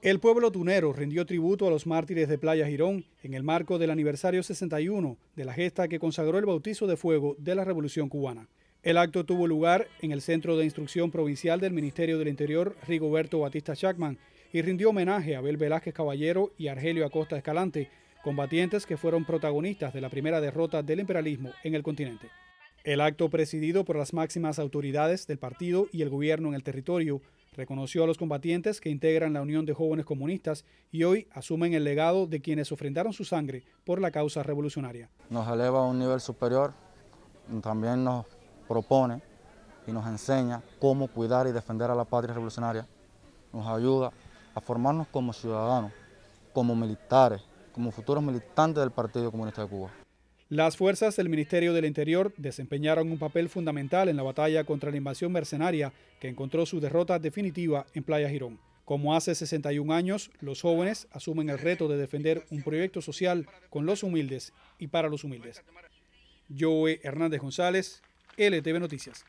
El pueblo tunero rindió tributo a los mártires de Playa Girón en el marco del aniversario 61 de la gesta que consagró el bautizo de fuego de la Revolución Cubana. El acto tuvo lugar en el Centro de Instrucción Provincial del Ministerio del Interior Rigoberto Batista Chacman y rindió homenaje a Abel Velázquez Caballero y Argelio Acosta Escalante, combatientes que fueron protagonistas de la primera derrota del imperialismo en el continente. El acto presidido por las máximas autoridades del partido y el gobierno en el territorio Reconoció a los combatientes que integran la Unión de Jóvenes Comunistas y hoy asumen el legado de quienes ofrendaron su sangre por la causa revolucionaria. Nos eleva a un nivel superior, también nos propone y nos enseña cómo cuidar y defender a la patria revolucionaria. Nos ayuda a formarnos como ciudadanos, como militares, como futuros militantes del Partido Comunista de Cuba. Las fuerzas del Ministerio del Interior desempeñaron un papel fundamental en la batalla contra la invasión mercenaria que encontró su derrota definitiva en Playa Girón. Como hace 61 años, los jóvenes asumen el reto de defender un proyecto social con los humildes y para los humildes. Joe Hernández González, LTV Noticias.